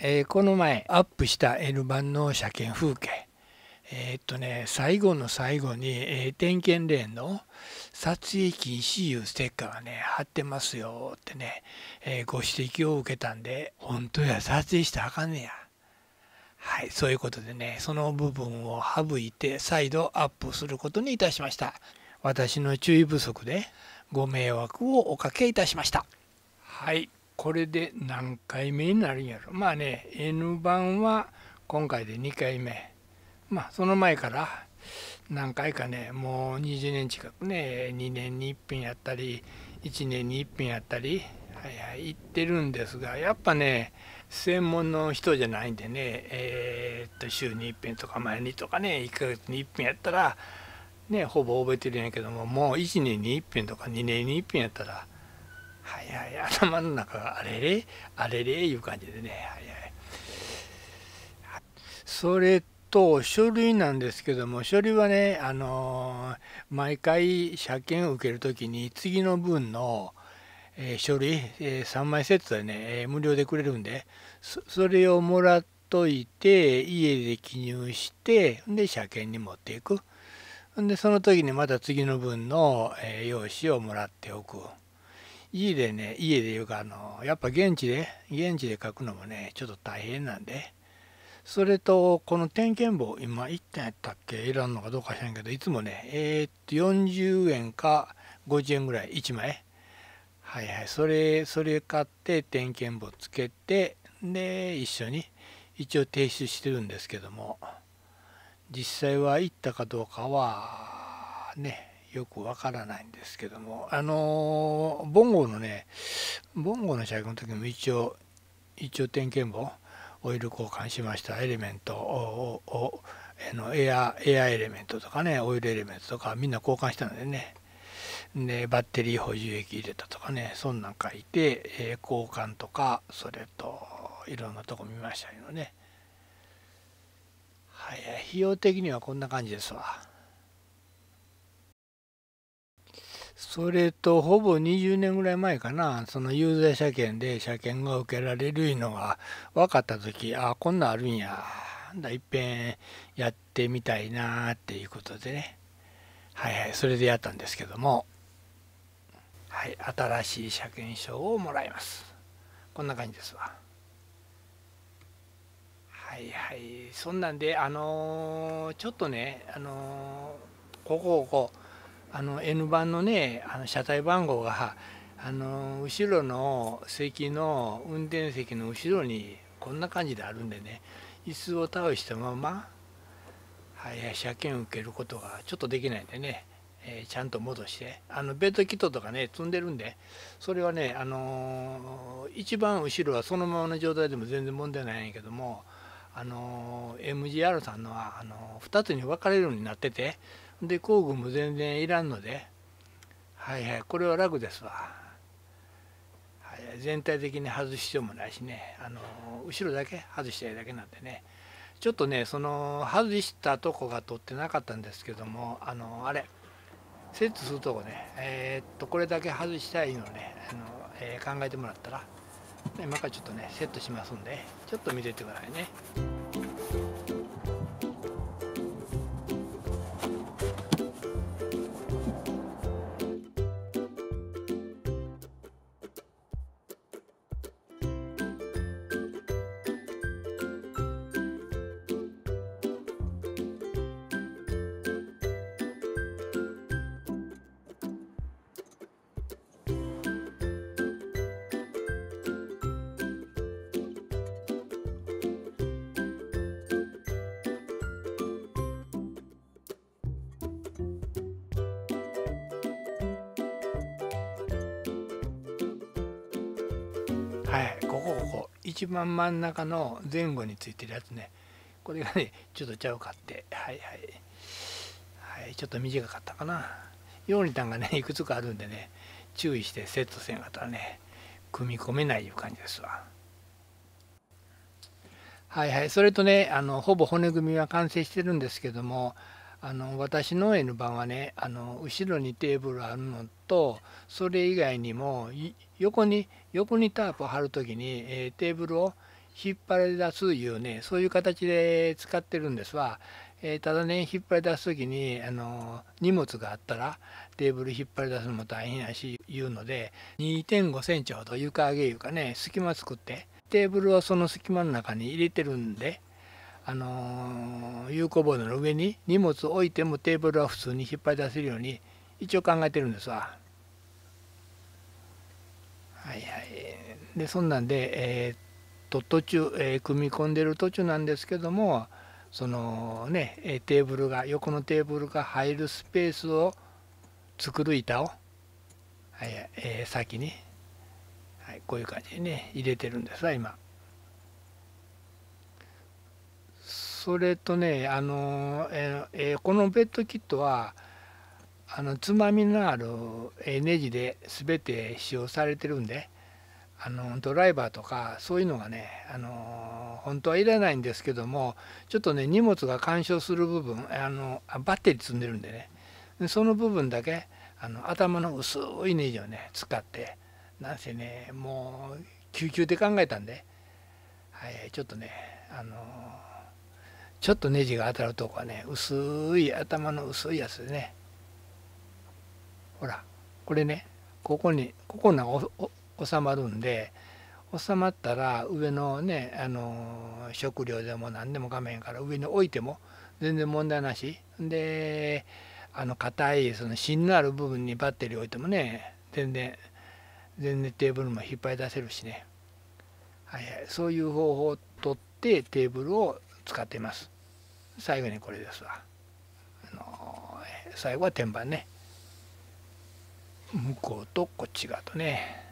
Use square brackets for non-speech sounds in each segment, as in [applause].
えー、この前アップした N 版の車検風景えー、っとね最後の最後に、えー、点検レーンの撮影禁止いうステッカーがね貼ってますよってね、えご指摘を受けたんで本当や撮影したらあかんねやはいそういうことでねその部分を省いて再度アップすることにいたしました私の注意不足でご迷惑をおかけいたしましたはいこれで何回目になるんやろまあね N 版は今回で2回目まあその前から何回かねもう20年近くね2年に1品やったり1年に1品やったりはいはい行ってるんですがやっぱね専門の人じゃないんでねえー、っと週に1品とか前にとかね1ヶ月に1品やったらねほぼ覚えてるんやけどももう1年に1品とか2年に1品やったらはいはい、頭の中があれれ、あれれいう感じでね、はいはい。それと、書類なんですけども、書類はね、あのー、毎回車検を受けるときに、次の分の、えー、書類、えー、3枚セットでね、え無料でくれるんで、それをもらっといて家で記入してで車検に持っていくでその時にまた次の分の、えー、用紙をもらっておく。家でね家でいうかあのやっぱ現地で現地で書くのもねちょっと大変なんでそれとこの点検棒今1点やったっけいらんのかどうか知らんけどいつもねえー、っと40円か50円ぐらい1枚はいはいそれそれ買って点検棒つけてで一緒に一応提出してるんですけども実際は行ったかどうかはねよくわからないんですけどもあのボンゴのねボンゴの社役の時も一応一応点検簿オイル交換しましたエレメントをのエアエアエレメントとかねオイルエレメントとかみんな交換したのでねでバッテリー補充液入れたとかねそんなん書いて、えー、交換とかそれといろんなとこ見ましたけどねはい費用的にはこんな感じですわ。それとほぼ20年ぐらい前かなその有罪車検で車検が受けられるいうのが分かった時ああこんなんあるんやだいっぺんやってみたいなっていうことでねはいはいそれでやったんですけどもはい新しい車検証をもらいますこんな感じですわはいはいそんなんであのー、ちょっとねあのー、ここここあの N 番のねあの車体番号があの後ろの席の運転席の後ろにこんな感じであるんでね椅子を倒したまま、はい、車検を受けることがちょっとできないんでね、えー、ちゃんと戻してあのベッドキットとかね積んでるんでそれはね、あのー、一番後ろはそのままの状態でも全然問題ないんやけども、あのー、MGR さんのはあのー、2つに分かれるようになっててで工具も全然いらんのではいはいこれは楽ですわ、はい、全体的に外し必要もないしねあの後ろだけ外したいだけなんでねちょっとねその外したとこが取ってなかったんですけどもあのあれセットするとこねえー、っとこれだけ外したいのねあの、えー、考えてもらったら今からちょっとねセットしますんでちょっと見ててくださいね。はいここここ一番真ん中の前後についてるやつねこれがねちょっとちゃうかってはいはいはいちょっと短かったかなヨーニタンがね [laughs] いくつかあるんでね注意してセットせんかったらね組み込めないいう感じですわはいはいそれとねあのほぼ骨組みは完成してるんですけどもあの私の絵の版はねあの後ろにテーブルあるのとそれ以外にも横に横にタープを貼る時に、えー、テーブルを引っ張り出すいうねそういう形で使ってるんですわ。えー、ただね引っ張り出す時にあの荷物があったらテーブル引っ張り出すのも大変やしいうので2 5センチほど床上げいうかね隙間作ってテーブルをその隙間の中に入れてるんであの有効ボードの上に荷物置いてもテーブルは普通に引っ張り出せるように一応考えてるんですわ。はいはい、でそんなんで、えー、っと途中、えー、組み込んでる途中なんですけどもそのねテーブルが横のテーブルが入るスペースを作る板を、はいえー、先に、はい、こういう感じにね入れてるんですわ今。それとねあの、えこのベッドキットはあのつまみのあるネジで全て使用されてるんであのドライバーとかそういうのがねあの本当はいらないんですけどもちょっとね荷物が干渉する部分あのバッテリー積んでるんでねその部分だけあの頭の薄いネジをね使ってなんせねもう救急で考えたんで、はい、ちょっとねあのちょっとネジが当たるとこはね、薄い、頭の薄いやつでね。ほら、これね、ここに、ここのが収まるんで、収まったら上のね、あの、食料でも何でも画面から上に置いても全然問題なし。で、あの、硬い、その芯のある部分にバッテリー置いてもね、全然、全然テーブルも引っ張り出せるしね。はいはい、そういう方法をとってテーブルを使っています最後にこれですわあの最後は天板ね向こうとこっち側とね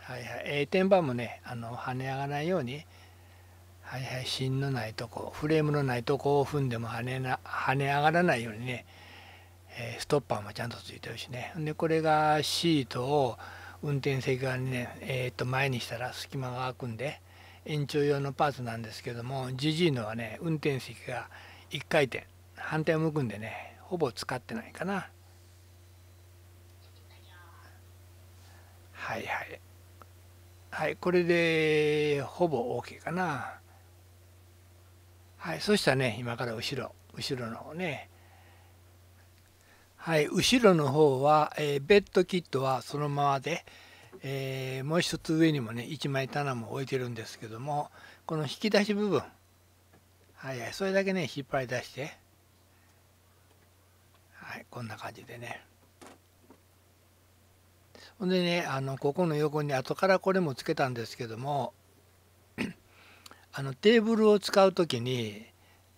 はいはい、えー、天板もねあの跳ね上がらないようにはいはい芯のないとこフレームのないとこを踏んでも跳ねな跳ね上がらないようにね、えー、ストッパーもちゃんとついてるしねでこれがシートを運転席側にね、えー、と前にしたら隙間が空くんで延長用のパーツなんですけども GG のはね運転席が1回転反対を向くんでねほぼ使ってないかなはいはいはいこれでほぼ OK かなはいそしたらね今から後ろ後ろのねはい後ろの方は、えー、ベッドキットはそのままで、えー、もう一つ上にもね1枚棚も置いてるんですけどもこの引き出し部分はいはいそれだけね引っ張り出してはいこんな感じでねほんでねあのここの横に後からこれもつけたんですけどもあのテーブルを使う時に、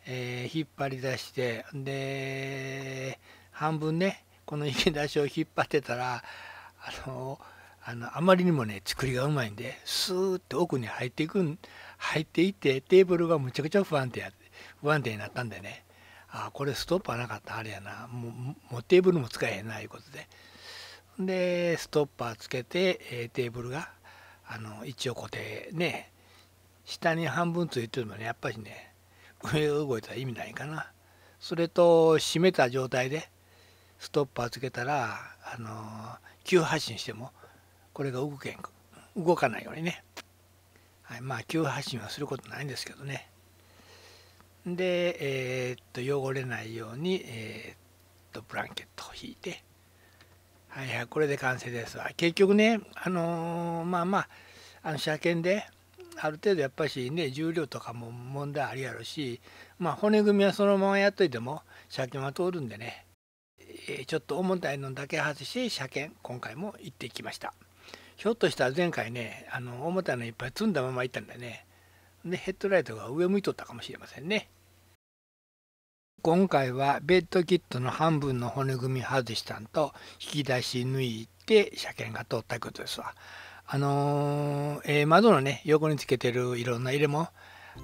えー、引っ張り出してで半分ねこの池出しを引っ張ってたらあのあのあまりにもね作りがうまいんでスーッ奥に入っていくん入っていってテーブルがむちゃくちゃ不安定や不安定になったんでねあこれストッパーなかったあれやなもうテーブルも使えへんないうことででストッパーつけて、えー、テーブルがあの一応固定ね下に半分ついてるのねやっぱりね上れ動いたら意味ないかなそれと閉めた状態でストッパーつけたらあの急発進してもこれが動けん動かないようにね、はい、まあ急発進はすることないんですけどねで、えー、っと汚れないように、えー、っとブランケットを引いてはいはいこれで完成ですわ結局ねあのー、まあまああの車検である程度やっぱしね重量とかも問題ありやろしまあ骨組みはそのままやっといても車検は通るんでねえちょっと重たいのだけ外して車検今回も行ってきましたひょっとしたら前回ねあの重たいのいっぱい積んだまま行ったんだねでヘッドライトが上向いとったかもしれませんね今回はベッドキットの半分の骨組み外したんと引き出し抜いて車検が通ったことですわあのー、えー、窓のね横につけてるいろんな入れも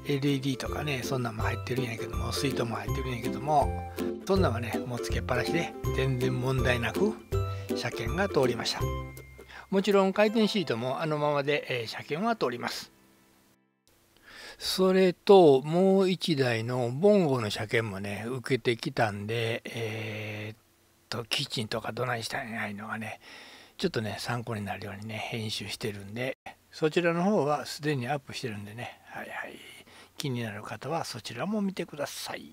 LED とかねそんなんも入ってるんやけども水筒も入ってるんやけどもそんなんはねもうつけっぱなしで全然問題なく車検が通りましたもちろん回転シートもあのままで、えー、車検は通りますそれともう1台のボンゴの車検もね受けてきたんでえー、っとキッチンとかどないしたんないのがねちょっとね参考になるようにね編集してるんでそちらの方はすでにアップしてるんでねはいはい気になる方はそちらも見てください。